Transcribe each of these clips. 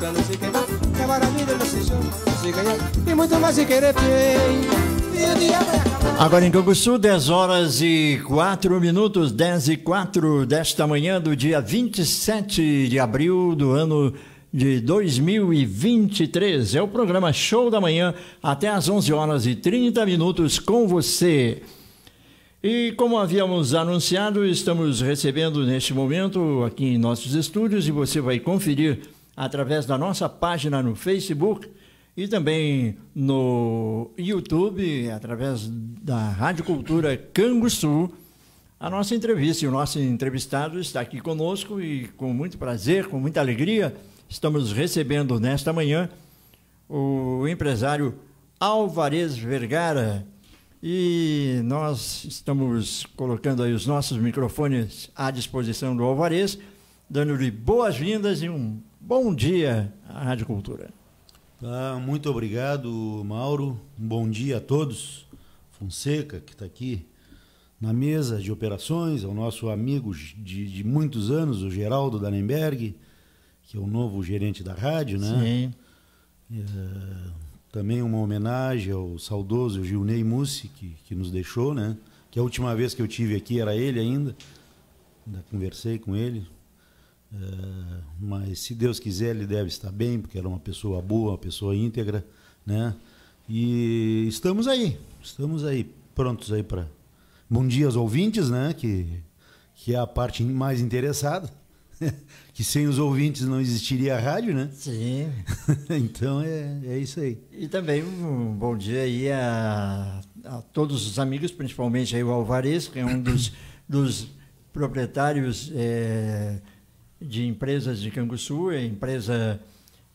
pra não se queimar. Que agora a vida não se chama, não se ganhar. E muito mais se querer bem. Agora em Canguçu, 10 horas e 4 minutos, 10 e 4 desta manhã do dia 27 de abril do ano de 2023. É o programa Show da Manhã, até às 11 horas e 30 minutos com você. E como havíamos anunciado, estamos recebendo neste momento aqui em nossos estúdios e você vai conferir através da nossa página no Facebook e também no YouTube, através da Rádio Cultura Canguçu. A nossa entrevista, e o nosso entrevistado está aqui conosco e com muito prazer, com muita alegria, estamos recebendo nesta manhã o empresário Álvares Vergara. E nós estamos colocando aí os nossos microfones à disposição do Alvarez, dando-lhe boas-vindas e um Bom dia à Rádio Cultura. Ah, muito obrigado, Mauro. bom dia a todos. Fonseca, que está aqui na mesa de operações, ao nosso amigo de, de, muitos anos, o Geraldo Danenberg, que é o novo gerente da rádio, né? Sim. É, também uma homenagem ao saudoso Ney Mussi, que, que nos deixou, né? Que a última vez que eu tive aqui era ele ainda. Ainda conversei com ele, eh, mas se Deus quiser, ele deve estar bem, porque era é uma pessoa boa, uma pessoa íntegra, né? E estamos aí, estamos aí, prontos aí para. Bom dia aos ouvintes, né? Que, que é a parte mais interessada. que sem os ouvintes não existiria a rádio, né? Sim. então é, é isso aí. E também um bom dia aí a, a todos os amigos, principalmente aí o Alvarez, que é um dos, dos proprietários. É, de empresas de Canguçu, a empresa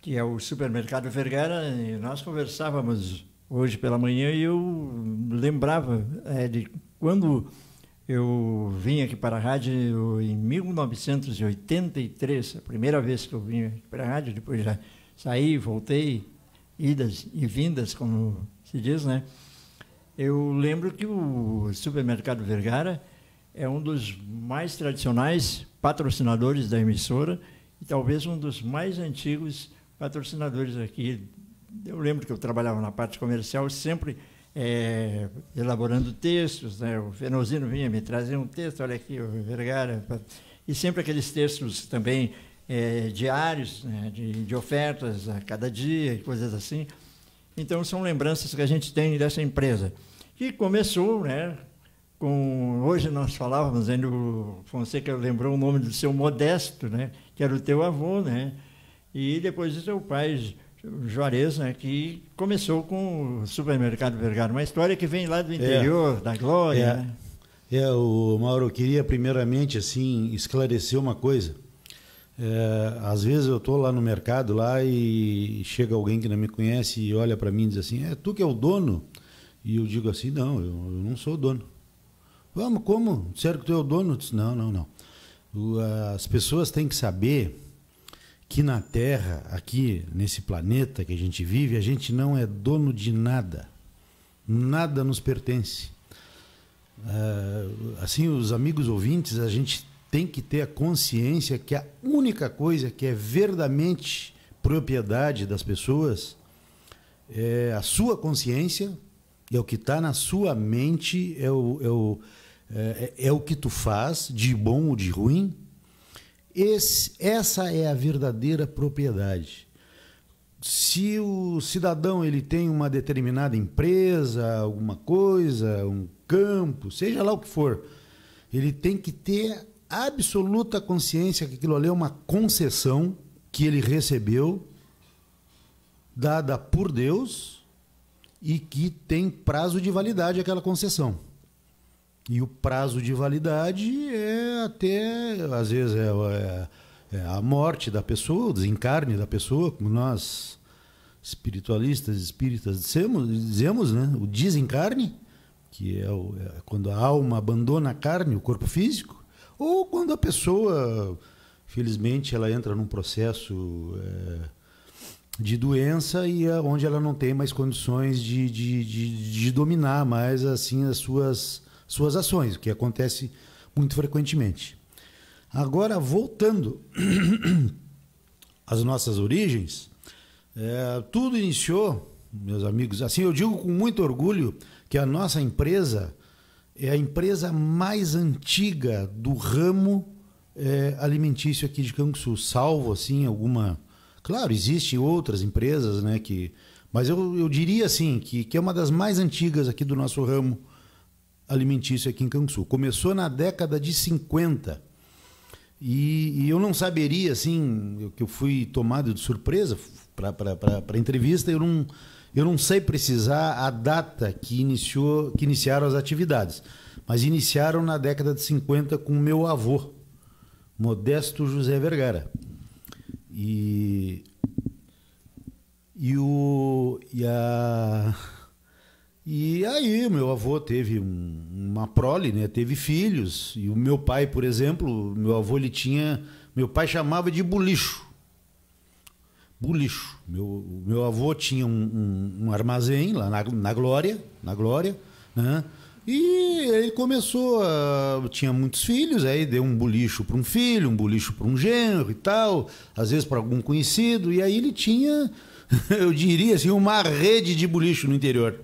que é o supermercado Vergara, e nós conversávamos hoje pela manhã e eu lembrava é, de quando eu vim aqui para a rádio em 1983, a primeira vez que eu vim aqui para a rádio, depois já saí, voltei, idas e vindas, como se diz, né? Eu lembro que o supermercado Vergara é um dos mais tradicionais patrocinadores da emissora e talvez um dos mais antigos patrocinadores aqui. Eu lembro que eu trabalhava na parte comercial sempre é, elaborando textos. Né? O Fenozino vinha me trazer um texto, olha aqui, o Vergara. E sempre aqueles textos também é, diários, né? de, de ofertas a cada dia, coisas assim. Então, são lembranças que a gente tem dessa empresa, que começou né, com, hoje nós falávamos, ainda o Fonseca lembrou o nome do seu Modesto, né, que era o teu avô, né, e depois o teu pai, Juarez, né, que começou com o supermercado Vergara, uma história que vem lá do é. interior, é. da glória. É. Né? é, o Mauro, eu queria primeiramente assim esclarecer uma coisa. É, às vezes eu estou lá no mercado lá e chega alguém que não me conhece e olha para mim e diz assim, é tu que é o dono? E eu digo assim, não, eu, eu não sou o dono. Vamos, como? Disseram que tu é o dono? Disse, não, não, não. as pessoas têm que saber que na Terra, aqui nesse planeta que a gente vive, a gente não é dono de nada. Nada nos pertence. Ah, assim, os amigos ouvintes, a gente tem que ter a consciência que a única coisa que é verdadeiramente propriedade das pessoas é a sua consciência, é o que está na sua mente, é o, é o é, é o que tu faz, de bom ou de ruim. Esse, essa é a verdadeira propriedade. Se o cidadão ele tem uma determinada empresa, alguma coisa, um campo, seja lá o que for, ele tem que ter absoluta consciência que aquilo ali é uma concessão que ele recebeu, dada por Deus, e que tem prazo de validade aquela concessão. E o prazo de validade é até, às vezes, é, é, é a morte da pessoa, o desencarne da pessoa, como nós espiritualistas, espíritas dizemos, dizemos né? o desencarne, que é, o, é quando a alma abandona a carne, o corpo físico, ou quando a pessoa, felizmente, ela entra num processo é, de doença e é onde ela não tem mais condições de, de, de, de dominar mais assim as suas suas ações, o que acontece muito frequentemente. Agora, voltando às nossas origens, é, tudo iniciou, meus amigos, assim eu digo com muito orgulho que a nossa empresa é a empresa mais antiga do ramo é, alimentício aqui de Canguçu, salvo assim alguma. Claro, existem outras empresas, né? Que, mas eu, eu diria assim que, que é uma das mais antigas aqui do nosso ramo alimentício aqui em Canguçu. Começou na década de 50. E, e eu não saberia, assim, eu, que eu fui tomado de surpresa para a entrevista, eu não, eu não sei precisar a data que, iniciou, que iniciaram as atividades, mas iniciaram na década de 50 com meu avô, Modesto José Vergara. E, e, o, e a e aí, meu avô teve um, uma prole, né? Teve filhos. E o meu pai, por exemplo, meu avô ele tinha. Meu pai chamava de bulicho. Bulicho. Meu, meu avô tinha um, um, um armazém lá na, na, Glória, na Glória, né? E ele começou a, tinha muitos filhos, aí deu um bulicho para um filho, um bulicho para um genro e tal, às vezes para algum conhecido, e aí ele tinha, eu diria assim, uma rede de bulicho no interior.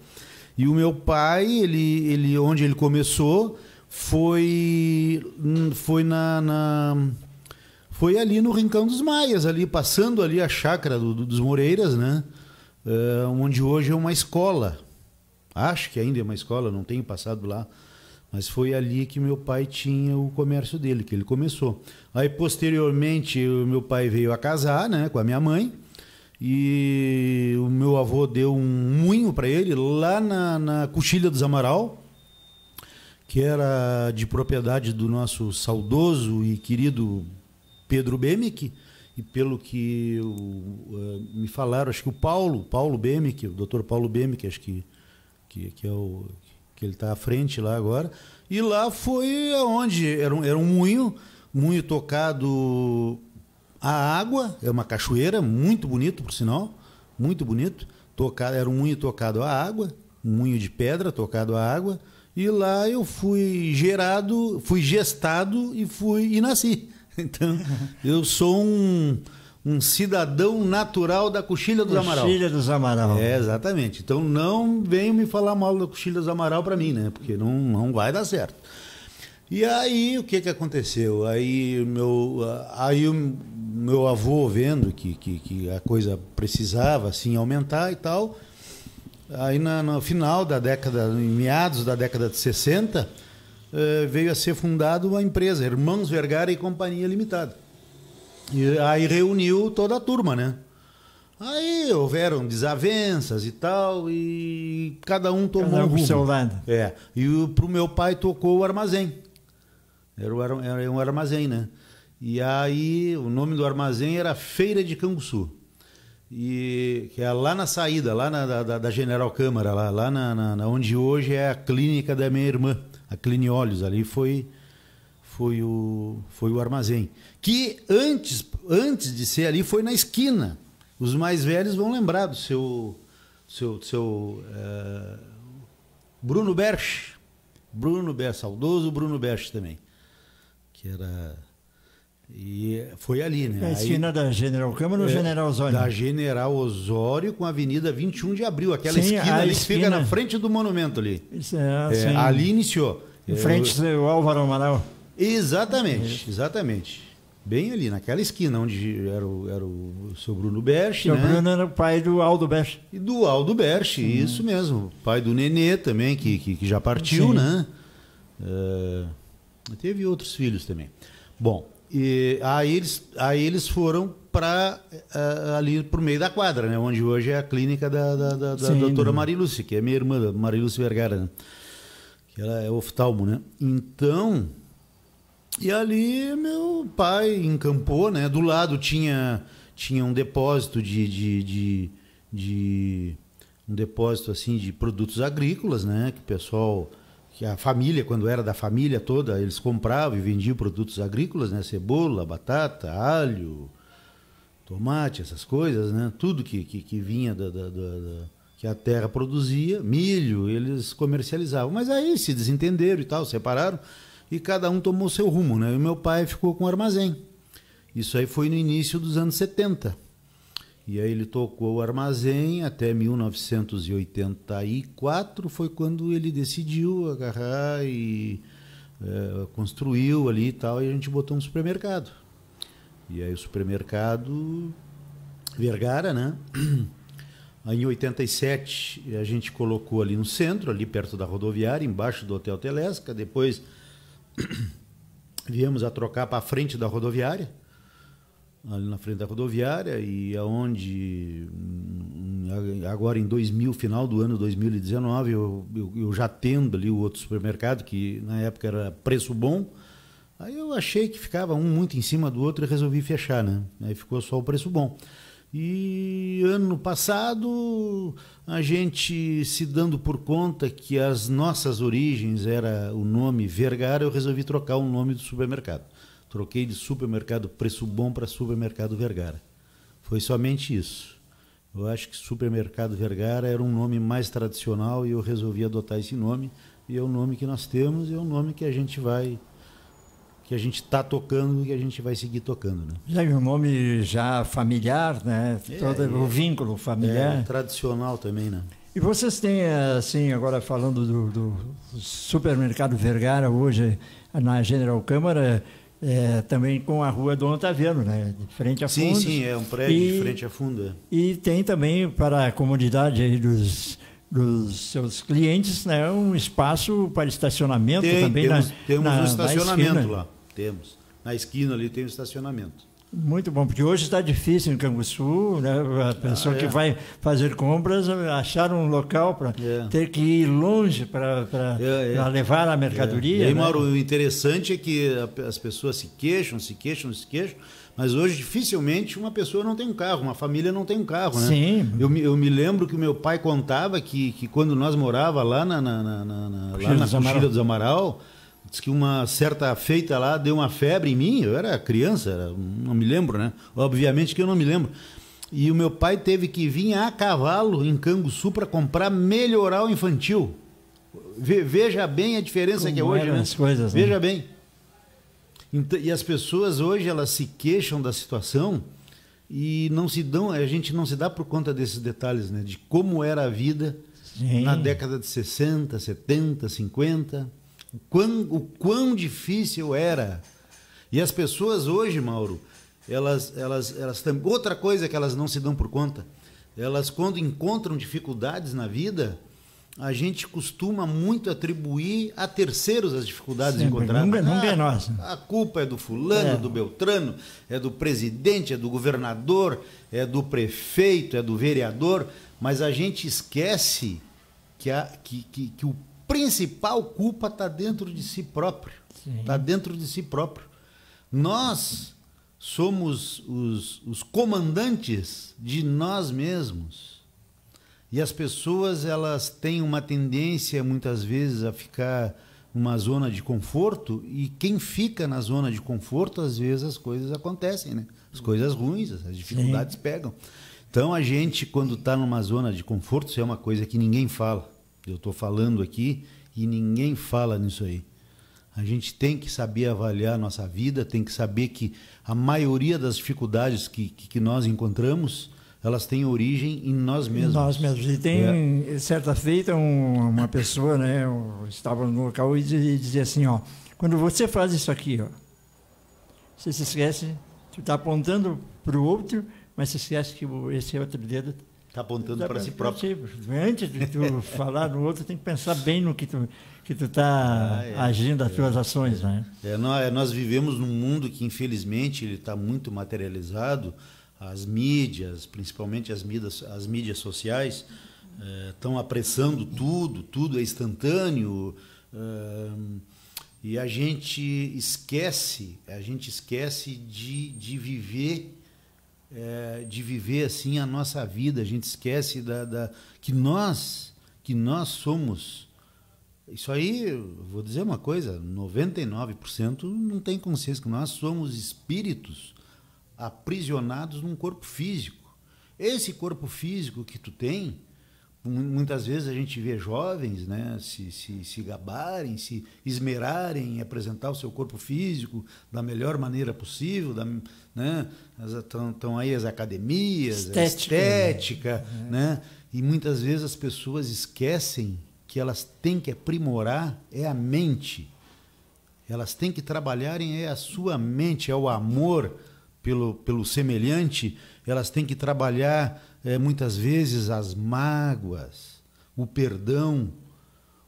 E o meu pai, ele, ele onde ele começou foi hum, foi na, na foi ali no Rincão dos Maias, ali passando ali a chácara do, do, dos Moreiras, né? É, onde hoje é uma escola. Acho que ainda é uma escola, não tenho passado lá. Mas foi ali que meu pai tinha o comércio dele, que ele começou. Aí, posteriormente, o meu pai veio a casar né, com a minha mãe. E o meu avô deu um moinho para ele lá na, na Coxilha dos Amaral, que era de propriedade do nosso saudoso e querido Pedro Bemick E pelo que eu, uh, me falaram, acho que o Paulo, Paulo Bemick o doutor Paulo Bemick acho que, que, que é o que ele está à frente lá agora. E lá foi aonde era um, era um moinho, moinho tocado a água é uma cachoeira, muito bonito, por sinal, muito bonito. Tocado, era um moinho tocado à água, um moinho de pedra tocado à água. E lá eu fui gerado, fui gestado e fui e nasci. Então, eu sou um, um cidadão natural da Coxilha dos Amaral. Coxilha dos Amaral. É, exatamente. Então, não venham me falar mal da Coxilha dos Amaral para mim, né? Porque não, não vai dar certo. E aí o que, que aconteceu? Aí meu, aí meu avô vendo que, que, que a coisa precisava assim aumentar e tal, aí na, no final da década, em meados da década de 60, eh, veio a ser fundada uma empresa, Irmãos Vergara e Companhia Limitada. E aí reuniu toda a turma, né? Aí houveram desavenças e tal, e cada um tomou cada um rumo. seu lado. É. E para o meu pai tocou o armazém. Era, um, era um armazém, né? E aí o nome do armazém era Feira de Canguçu. E, que é lá na saída, lá na, da, da General Câmara, lá, lá na, na, onde hoje é a clínica da minha irmã, a Clini Olhos, ali foi foi o foi o armazém, que antes antes de ser ali foi na esquina. Os mais velhos vão lembrar do seu seu seu é, Bruno Berch, Bruno Berch, saudoso Bruno Berch também que era. E foi ali, né? A esquina Aí, da General Câmara ou é, General Osório? Da General Osório com a Avenida 21 de Abril, aquela sim, esquina ali esquina... que fica na frente do monumento ali. Isso, é, é ali iniciou. Em frente do Álvaro Amaral. Exatamente, exatamente. Bem ali, naquela esquina onde era o, era o seu Bruno Berch. Seu né? Bruno era o pai do Aldo Berch. E do Aldo Berch, hum. isso mesmo. Pai do Nenê também, que, que, que já partiu, Sim. né? É... Teve outros filhos também. Bom, e aí eles, aí eles foram para eh, eh, ali por meio da quadra, né? Onde hoje é a clínica da, da, da, da doutora Marilúcia, que é minha irmã, Marilúcia Vergara, né? Que ela é oftalmo, né? Então, e ali meu pai encampou, né? Do lado tinha, tinha um depósito de, de, de, de um depósito assim de produtos agrícolas, né? Que o pessoal que a família, quando era da família toda, eles compravam e vendiam produtos agrícolas, né? Cebola, batata, alho, tomate, essas coisas, né? Tudo que, que, que vinha da, da, da, que a terra produzia, milho, eles comercializavam. Mas aí se desentenderam e tal, separaram e cada um tomou seu rumo, né? E meu pai ficou com o armazém. Isso aí foi no início dos anos 70. E aí ele tocou o armazém até 1984, foi quando ele decidiu agarrar e é, construiu ali e tal, e a gente botou um supermercado. E aí o supermercado Vergara, né? Aí em 87 a gente colocou ali no centro, ali perto da rodoviária, embaixo do Hotel Telesca, depois viemos a trocar para frente da rodoviária ali na frente da rodoviária e aonde hum, agora em 2000, final do ano 2019, eu, eu, eu, já tendo ali o outro supermercado que na época era preço bom, aí eu achei que ficava um muito em cima do outro e resolvi fechar, né? Aí ficou só o preço bom. E ano passado a gente se dando por conta que as nossas origens era o nome Vergara, eu resolvi trocar o nome do supermercado. Troquei de supermercado Preço Bom para supermercado Vergara. Foi somente isso. Eu acho que supermercado Vergara era um nome mais tradicional e eu resolvi adotar esse nome. E é o nome que nós temos e é o nome que a gente vai que a gente está tocando e que a gente vai seguir tocando. Né? Já é um nome já familiar, né? É, Todo é, o vínculo familiar. É, tradicional também, né? E vocês têm, assim, agora falando do, do supermercado Vergara hoje na General Câmara, é, também com a rua Dom Otaviano, né? De frente a fundo. Sim, sim, é um prédio e, de frente a fundo. É. E tem também para a comunidade aí dos, dos seus clientes, né? Um espaço para estacionamento tem, também. Temos, na, temos na, um estacionamento lá. Temos. Na esquina ali tem um estacionamento. Muito bom, porque hoje está difícil em Canguçu, né? a pessoa ah, é. que vai fazer compras, achar um local para é. ter que ir longe para é, é. levar a mercadoria. É. E aí, né? Mauro, o interessante é que as pessoas se queixam, se queixam, se queixam, mas hoje dificilmente uma pessoa não tem um carro, uma família não tem um carro, né? Sim. Eu, eu me lembro que o meu pai contava que, que quando nós morava lá na, na, na, na, na Cuxilha dos Amaral Diz que uma certa feita lá deu uma febre em mim, eu era criança, era, não me lembro, né? Obviamente que eu não me lembro. E o meu pai teve que vir a cavalo em Canguçu para comprar melhoral infantil. Veja bem a diferença Como que é hoje. Né? Coisas, né? Veja né? bem. Então, e as pessoas hoje elas se queixam da situação e não se dão, a gente não se dá por conta desses detalhes, né? De como era a vida Sim. na década de 60, 70, 50 o quão, o quão difícil era. E as pessoas hoje, Mauro, elas, elas, elas outra coisa que elas não se dão por conta, elas quando encontram dificuldades na vida, a gente costuma muito atribuir a terceiros as dificuldades Sempre, encontradas. Nunca, é, nunca é ah, nossa. A culpa é do fulano, é. do Beltrano, é do presidente, é do governador, é do prefeito, é do vereador, mas a gente esquece que, a, que, que, que o principal culpa está dentro de si próprio. Está dentro de si próprio. Nós somos os, os comandantes de nós mesmos. E as pessoas elas têm uma tendência muitas vezes a ficar numa zona de conforto e quem fica na zona de conforto às vezes as coisas acontecem, né? As coisas ruins, as dificuldades Sim. pegam. Então a gente quando está numa zona de conforto, isso é uma coisa que ninguém fala eu estou falando aqui e ninguém fala nisso aí. A gente tem que saber avaliar a nossa vida, tem que saber que a maioria das dificuldades que, que, que nós encontramos, elas têm origem em nós mesmos. Nós mesmos. E tem, é. certa feita, um, uma pessoa, né, eu estava no local e dizia assim, ó, quando você faz isso aqui, ó, você se esquece, você está apontando para o outro, mas se esquece que esse outro dedo Está apontando tá para si tá próprio. Antes de tu falar no outro, tem que pensar bem no que tu que tu está ah, é, agindo as é, tuas ações, é, né? É, nós, é, nós vivemos num mundo que infelizmente ele está muito materializado. As mídias, principalmente as mídias, as mídias sociais, estão eh, apressando tudo, tudo é instantâneo. Eh, e a gente esquece, a gente esquece de, de viver é, de viver assim a nossa vida. A gente esquece da, da, que nós que nós somos. Isso aí, vou dizer uma coisa, 99% não tem consciência que nós somos espíritos aprisionados num corpo físico. Esse corpo físico que tu tem, Muitas vezes a gente vê jovens né, se, se, se gabarem, se esmerarem em apresentar o seu corpo físico da melhor maneira possível. Estão né, estão aí as academias, estética, a estética. Né? né? E muitas vezes as pessoas esquecem que elas têm que aprimorar é a mente. Elas têm que trabalharem é a sua mente, é o amor pelo, pelo semelhante. Elas têm que trabalhar é, muitas vezes as mágoas, o perdão.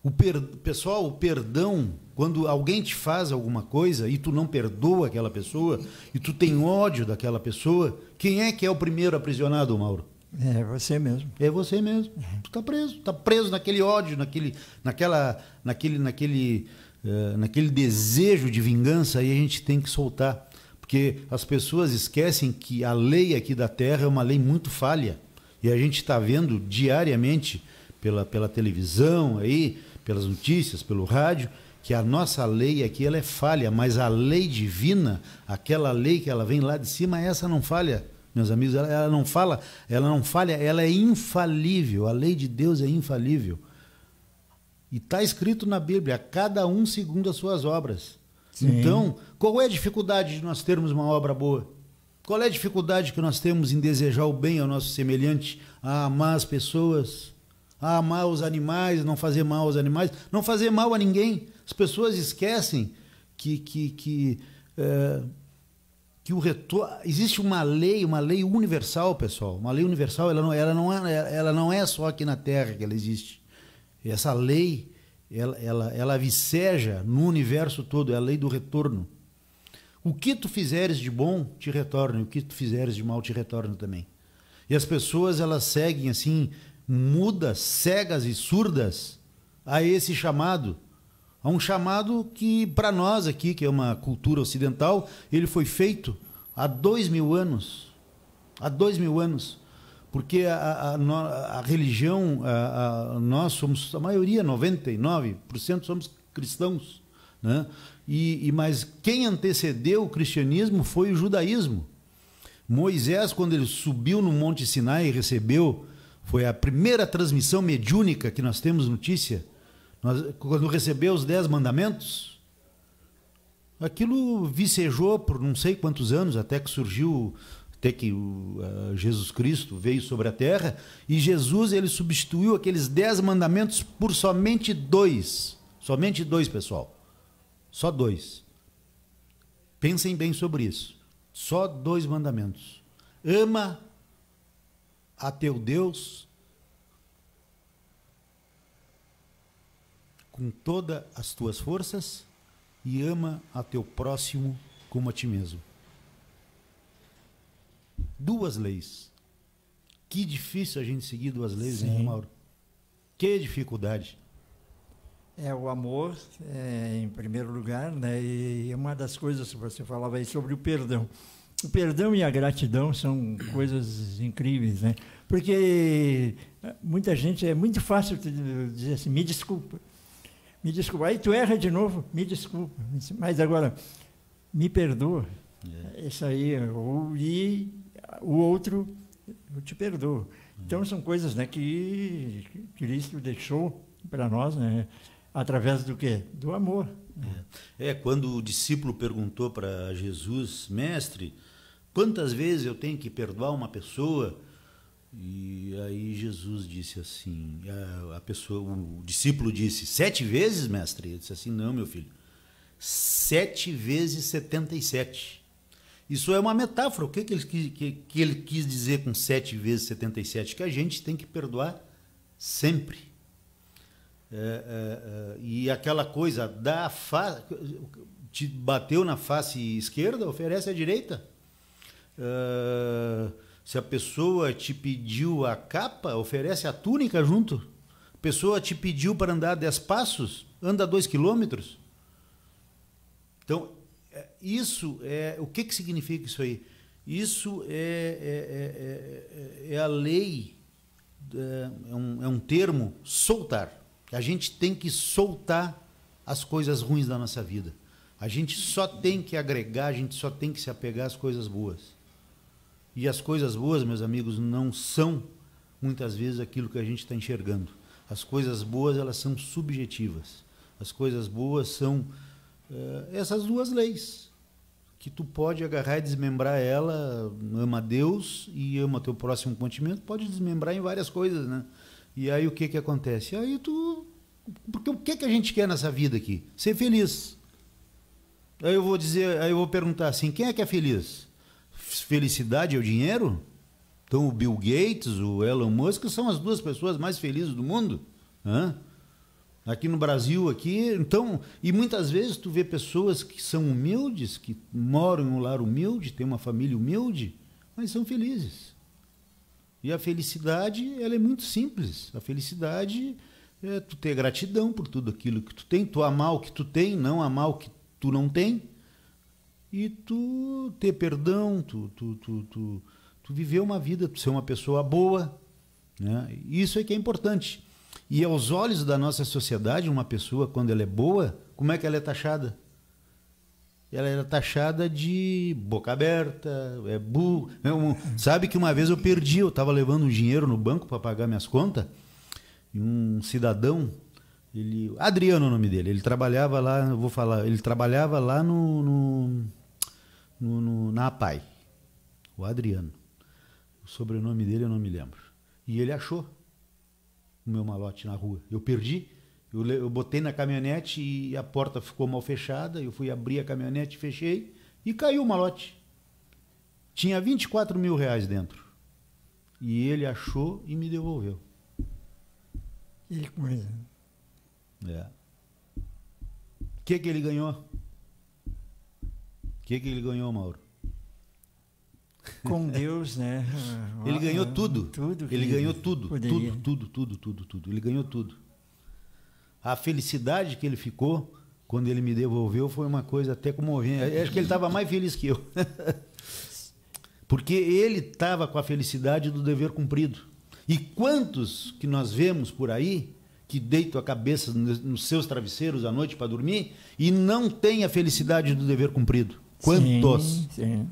O per... Pessoal, o perdão, quando alguém te faz alguma coisa e tu não perdoa aquela pessoa, e tu tem ódio daquela pessoa, quem é que é o primeiro aprisionado, Mauro? É você mesmo. É você mesmo. É. Tu tá preso, tá preso naquele ódio, naquele, naquela, naquele, naquele, uh, naquele desejo de vingança e a gente tem que soltar, porque as pessoas esquecem que a lei aqui da Terra é uma lei muito falha. E a gente está vendo diariamente pela, pela televisão aí, pelas notícias, pelo rádio, que a nossa lei aqui ela é falha, mas a lei divina, aquela lei que ela vem lá de cima, essa não falha, meus amigos, ela, ela não fala, ela não falha, ela é infalível, a lei de Deus é infalível. E está escrito na Bíblia, cada um segundo as suas obras. Sim. Então, qual é a dificuldade de nós termos uma obra boa? Qual é a dificuldade que nós temos em desejar o bem ao nosso semelhante, a amar as pessoas, a amar os animais, não fazer mal aos animais, não fazer mal a ninguém? As pessoas esquecem que, que, que, é, que o retorno. Existe uma lei, uma lei universal, pessoal. Uma lei universal, ela não, ela não, é, ela não é só aqui na Terra que ela existe. Essa lei, ela, ela, ela viceja no universo todo, é a lei do retorno. O que tu fizeres de bom te retorna, e o que tu fizeres de mal te retorna também. E as pessoas elas seguem assim, mudas, cegas e surdas a esse chamado. A um chamado que, para nós aqui, que é uma cultura ocidental, ele foi feito há dois mil anos. Há dois mil anos. Porque a, a, a religião, a, nós somos, a maioria, 99% somos cristãos. Né? E, e, mas quem antecedeu o cristianismo foi o judaísmo. Moisés, quando ele subiu no Monte Sinai e recebeu, foi a primeira transmissão mediúnica que nós temos notícia, nós, quando recebeu os dez mandamentos, aquilo vicejou por não sei quantos anos, até que surgiu, até que o, uh, Jesus Cristo veio sobre a terra, e Jesus ele substituiu aqueles dez mandamentos por somente dois, somente dois, pessoal só dois. Pensem bem sobre isso. Só dois mandamentos. Ama a teu Deus com todas as tuas forças e ama a teu próximo como a ti mesmo. Duas leis. Que difícil a gente seguir duas leis, né, Sim. hein, Mauro? Que dificuldade é o amor, é, em primeiro lugar, né? e uma das coisas que você falava aí sobre o perdão. O perdão e a gratidão são coisas incríveis, né? porque eh, muita gente, é muito fácil dizer assim, me desculpa, me desculpa, aí tu erra de novo, me desculpa, mas agora, me perdoa, é. isso aí, ou, e o outro, eu te perdoo. Então, uhum. são coisas né, que Cristo deixou para nós, né? Através do quê? Do amor. É, é quando o discípulo perguntou para Jesus, mestre, quantas vezes eu tenho que perdoar uma pessoa? E aí Jesus disse assim, a, pessoa, o discípulo disse, sete vezes, mestre? Ele disse assim, não, meu filho, sete vezes setenta e sete. Isso é uma metáfora. O que, que, ele, que, que ele quis dizer com sete vezes setenta e sete? Que a gente tem que perdoar sempre é, é, é, e aquela coisa da face. Te bateu na face esquerda, oferece a direita. É, se a pessoa te pediu a capa, oferece a túnica junto. A pessoa te pediu para andar dez passos, anda dois quilômetros. Então, é, isso é. O que, que significa isso aí? Isso é, é, é, é a lei, é um, é um termo soltar que a gente tem que soltar as coisas ruins da nossa vida. A gente só tem que agregar, a gente só tem que se apegar às coisas boas. E as coisas boas, meus amigos, não são muitas vezes aquilo que a gente está enxergando. As coisas boas, elas são subjetivas. As coisas boas são uh, essas duas leis que tu pode agarrar e desmembrar ela, ama Deus e ama teu próximo continente, pode desmembrar em várias coisas, né? E aí o que que acontece? Aí tu porque o que, que a gente quer nessa vida aqui? Ser feliz. Aí eu vou dizer, aí eu vou perguntar assim: quem é que é feliz? Felicidade é o dinheiro? Então o Bill Gates, o Elon Musk são as duas pessoas mais felizes do mundo. Hã? Aqui no Brasil, aqui, então, e muitas vezes tu vê pessoas que são humildes, que moram em um lar humilde, têm uma família humilde, mas são felizes. E a felicidade, ela é muito simples. A felicidade é tu ter gratidão por tudo aquilo que tu tem, tu amar o que tu tem, não amar o que tu não tem, e tu ter perdão, tu, tu, tu, tu, tu viver uma vida, tu ser uma pessoa boa. Né? Isso é que é importante. E aos olhos da nossa sociedade, uma pessoa, quando ela é boa, como é que ela é taxada? Ela era taxada de boca aberta, é burro. É sabe que uma vez eu perdi, eu estava levando um dinheiro no banco para pagar minhas contas. E um cidadão, ele, Adriano é o nome dele, ele trabalhava lá, vou falar, ele trabalhava lá no, no, no, no na APAI. O Adriano. O sobrenome dele eu não me lembro. E ele achou o meu malote na rua. Eu perdi, eu, eu botei na caminhonete e a porta ficou mal fechada. Eu fui abrir a caminhonete, fechei e caiu o malote. Tinha 24 mil reais dentro. E ele achou e me devolveu. Que coisa. É. O que, que ele ganhou? O que, que ele ganhou, Mauro? Com Deus, né? Ah, ele ganhou tudo. tudo ele ganhou tudo, poderia. tudo, tudo, tudo, tudo, tudo. Ele ganhou tudo. A felicidade que ele ficou quando ele me devolveu foi uma coisa até comovente. Acho que ele estava mais feliz que eu. Porque ele estava com a felicidade do dever cumprido. E quantos que nós vemos por aí que deitam a cabeça nos seus travesseiros à noite para dormir e não têm a felicidade do dever cumprido? Quantos? Sim, sim.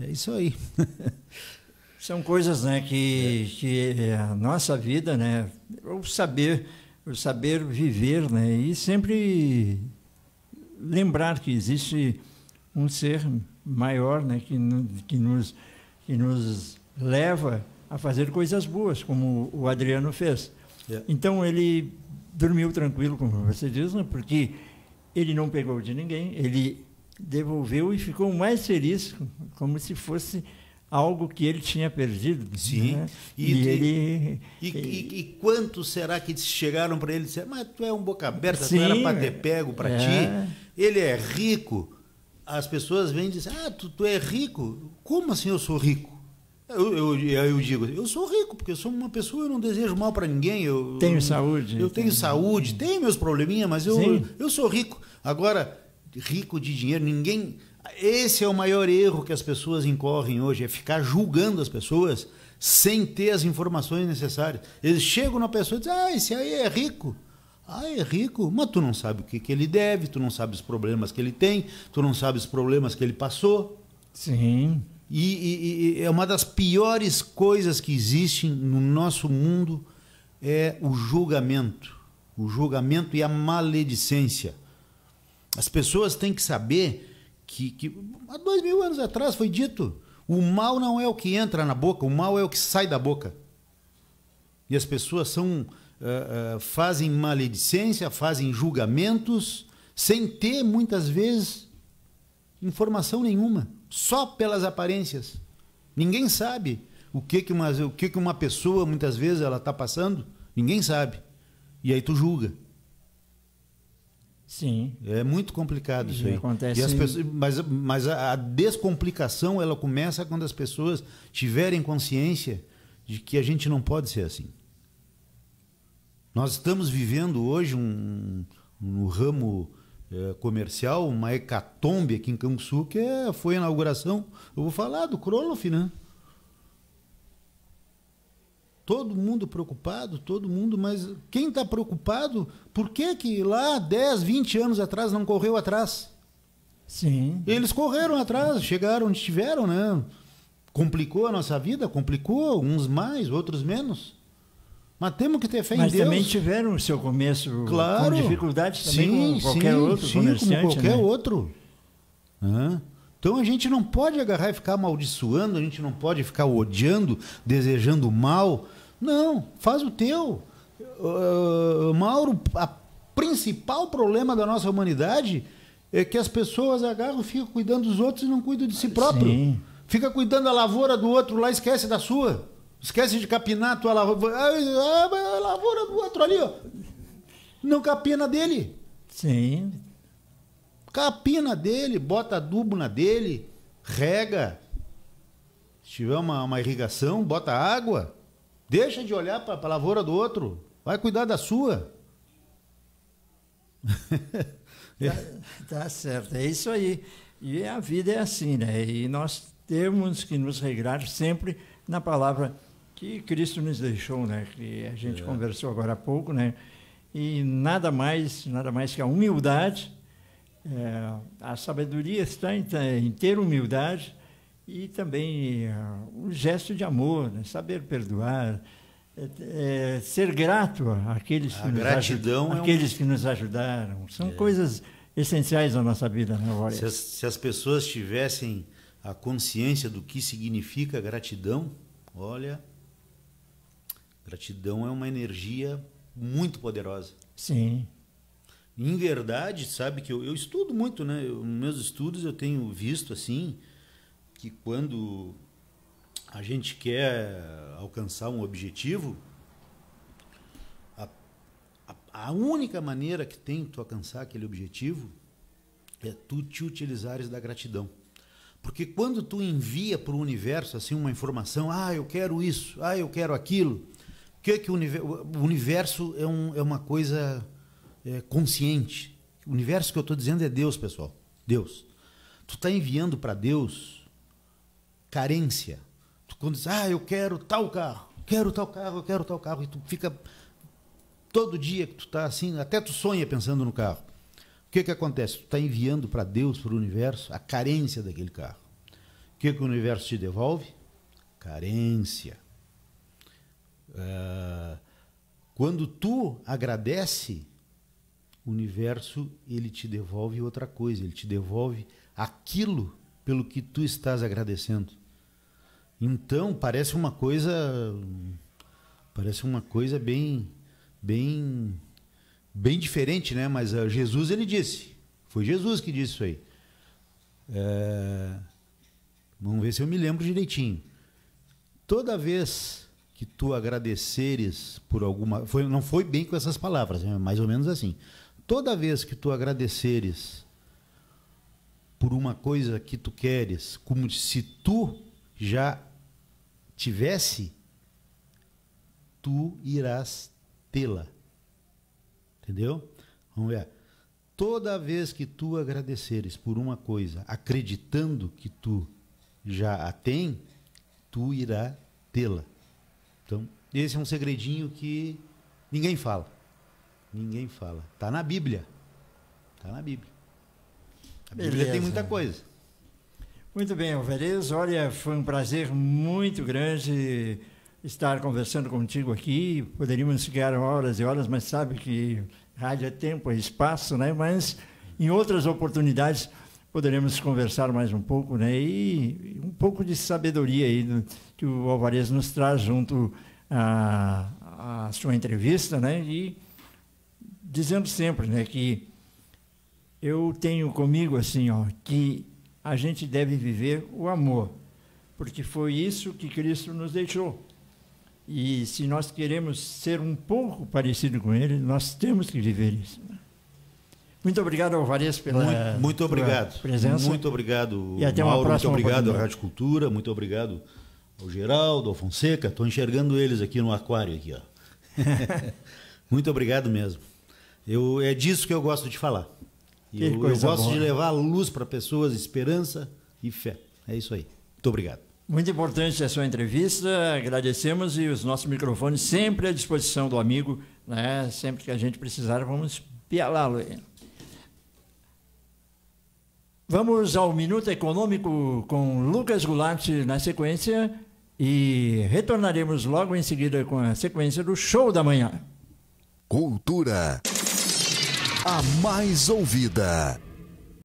É isso aí. São coisas, né, que, é. que a nossa vida, né, o saber, o saber viver, né, e sempre lembrar que existe um ser maior, né, que, que nos que nos leva a fazer coisas boas, como o Adriano fez. Yeah. É. Então ele dormiu tranquilo, como você diz, né? porque ele não pegou de ninguém, ele devolveu e ficou mais feliz, como se fosse algo que ele tinha perdido. Né? Sim. Né? E, e, ele, e, e, e quantos será que chegaram para ele e disseram, mas tu é um boca aberta, sim, tu era para ter pego para é. ti, ele é rico. As pessoas vêm e dizem, ah, tu, tu é rico. Como assim eu sou rico? Eu, eu, eu, digo, eu sou rico, porque eu sou uma pessoa, eu não desejo mal para ninguém. Eu, tenho saúde. Eu tenho, saúde, tenho meus probleminhas, mas eu, eu sou rico. Agora, rico de dinheiro, ninguém. Esse é o maior erro que as pessoas incorrem hoje, é ficar julgando as pessoas sem ter as informações necessárias. Eles chegam na pessoa e dizem, ah, esse aí é rico. Ah, é rico, mas tu não sabe o que, que ele deve, tu não sabe os problemas que ele tem, tu não sabe os problemas que ele passou. Sim. E, e, e, é uma das piores coisas que existem no nosso mundo é o julgamento. O julgamento e a maledicência. As pessoas têm que saber que, que há dois mil anos atrás foi dito: o mal não é o que entra na boca, o mal é o que sai da boca. E as pessoas são, uh, uh, fazem maledicência, fazem julgamentos, sem ter, muitas vezes, informação nenhuma só pelas aparências. Ninguém sabe o que que uma, o que que uma pessoa muitas vezes ela está passando. Ninguém sabe. E aí tu julga. Sim. É muito complicado isso, isso aí. Acontece... E as pessoas, mas mas a, a descomplicação ela começa quando as pessoas tiverem consciência de que a gente não pode ser assim. Nós estamos vivendo hoje um, no um ramo é, comercial, uma hecatombe aqui em Canguçu, que é, foi a inauguração, eu vou falar do Kroloff, né? Todo mundo preocupado, todo mundo, mas quem está preocupado, por que que lá 10, 20 anos atrás não correu atrás? Sim. Eles correram atrás, chegaram onde estiveram, né? Complicou a nossa vida, complicou, uns mais, outros menos. Mas temos que ter fé Mas em Deus. Mas também tiveram o seu começo claro. com dificuldades também, sim, qualquer sim, outro sim, comerciante. Né? qualquer né? outro. Uhum. Então a gente não pode agarrar e ficar amaldiçoando, a gente não pode ficar odiando, desejando mal. Não, faz o teu. Uh, Mauro, o principal problema da nossa humanidade é que as pessoas agarram, ficam cuidando dos outros e não cuidam de si próprio. Sim. Fica cuidando da lavoura do outro lá, esquece da sua. Esquece de capinar a tua lavoura. A lavoura do outro ali, ó. Não capina dele. Sim. Capina dele, bota adubo na dele, rega. Se tiver uma, uma irrigação, bota água. Deixa de olhar para a lavoura do outro. Vai cuidar da sua. tá, tá certo, é isso aí. E a vida é assim, né? E nós temos que nos regrar sempre na palavra que Cristo nos deixou, né? Que a gente é. conversou agora há pouco, né? E nada mais, nada mais que a humildade. É, a sabedoria está em, em, ter humildade e também é, um gesto de amor, né? saber perdoar, é, é ser grato àqueles, que nos, ajudam, àqueles é um... que nos, ajudaram. São é. coisas essenciais na nossa vida, né, se as, se as pessoas tivessem a consciência do que significa gratidão, olha, Gratidão é uma energia muito poderosa. Sim. Em verdade, sabe que eu, eu estudo muito, né? Eu, nos meus estudos eu tenho visto assim que quando a gente quer alcançar um objetivo, a, a, a única maneira que tem de tu alcançar aquele objetivo é tu te utilizares da gratidão. Porque quando tu envia para o universo assim uma informação, ah, eu quero isso, ah, eu quero aquilo, que, é que o, universo é, um, é uma coisa é, consciente. O universo que eu estou dizendo é Deus, pessoal. Deus. Tu está enviando para Deus carência. Tu quando diz, ah, eu quero tal carro, quero tal carro, eu quero tal carro, e tu fica todo dia que tu está assim, até tu sonha pensando no carro. O que, que acontece? Tu está enviando para Deus, para o universo, a carência daquele carro. O que, que o universo te devolve? Carência. Ah, quando tu agradece, o universo ele te devolve outra coisa, ele te devolve aquilo pelo que tu estás agradecendo. Então parece uma coisa, parece uma coisa bem, bem, bem diferente, né? Mas uh, Jesus ele disse, foi Jesus que disse isso aí. É, vamos ver se eu me lembro direitinho. Toda vez que tu agradeceres por alguma. Foi, não foi bem com essas palavras, é mais ou menos assim. Toda vez que tu agradeceres por uma coisa que tu queres, como se tu já tivesse, tu irás tê-la. Entendeu? Vamos ver. Toda vez que tu agradeceres por uma coisa, acreditando que tu já a tem, tu irá tê-la. Então, esse é um segredinho que ninguém fala. Ninguém fala. Está na Bíblia. Está na Bíblia. A Bíblia tem muita coisa. Muito bem, Alvarez. Olha, foi um prazer muito grande estar conversando contigo aqui. Poderíamos ficar horas e horas, mas sabe que rádio é tempo, é espaço, né? Mas em outras oportunidades poderemos conversar mais um pouco, né? E um pouco de sabedoria aí que o Alvarez nos traz junto à, à sua entrevista, né? E dizendo sempre, né, que eu tenho comigo assim, ó, que a gente deve viver o amor, porque foi isso que Cristo nos deixou. E se nós queremos ser um pouco parecido com Ele, nós temos que viver isso. Né? Muito obrigado, Alvarez, pela muito, muito obrigado. presença. Muito obrigado, e até Mauro, uma próxima muito obrigado à Rádio Cultura, muito obrigado ao Geraldo, ao Fonseca. Estou enxergando eles aqui no aquário. aqui, ó. muito obrigado mesmo. Eu, é disso que eu gosto de falar. Eu, eu, gosto boa. de levar luz para pessoas, esperança e fé. É isso aí. Muito obrigado. Muito importante a sua entrevista, agradecemos e os nossos microfones sempre à disposição do amigo, né? Sempre que a gente precisar, vamos pialá-lo. Vamos ao Minuto Econômico com Lucas Goulart na sequência e retornaremos logo em seguida com a sequência do Show da Manhã. Cultura. A mais ouvida.